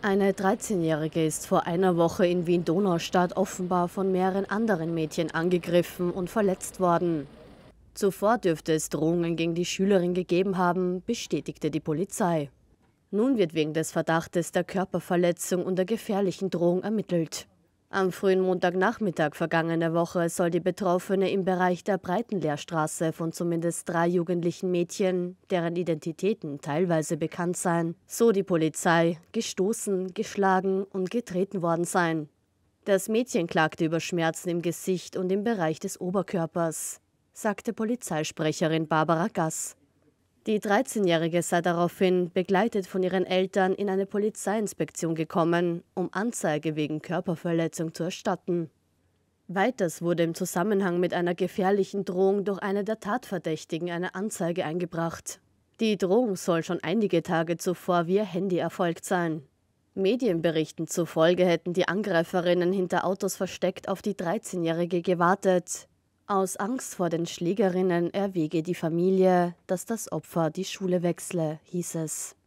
Eine 13-Jährige ist vor einer Woche in Wien-Donaustadt offenbar von mehreren anderen Mädchen angegriffen und verletzt worden. Zuvor dürfte es Drohungen gegen die Schülerin gegeben haben, bestätigte die Polizei. Nun wird wegen des Verdachtes der Körperverletzung und der gefährlichen Drohung ermittelt. Am frühen Montagnachmittag vergangener Woche soll die Betroffene im Bereich der Breitenlehrstraße von zumindest drei jugendlichen Mädchen, deren Identitäten teilweise bekannt seien, so die Polizei, gestoßen, geschlagen und getreten worden sein. Das Mädchen klagte über Schmerzen im Gesicht und im Bereich des Oberkörpers, sagte Polizeisprecherin Barbara Gass. Die 13-Jährige sei daraufhin begleitet von ihren Eltern in eine Polizeiinspektion gekommen, um Anzeige wegen Körperverletzung zu erstatten. Weiters wurde im Zusammenhang mit einer gefährlichen Drohung durch eine der Tatverdächtigen eine Anzeige eingebracht. Die Drohung soll schon einige Tage zuvor via Handy erfolgt sein. Medienberichten zufolge hätten die Angreiferinnen hinter Autos versteckt auf die 13-Jährige gewartet. Aus Angst vor den Schlägerinnen erwäge die Familie, dass das Opfer die Schule wechsle, hieß es.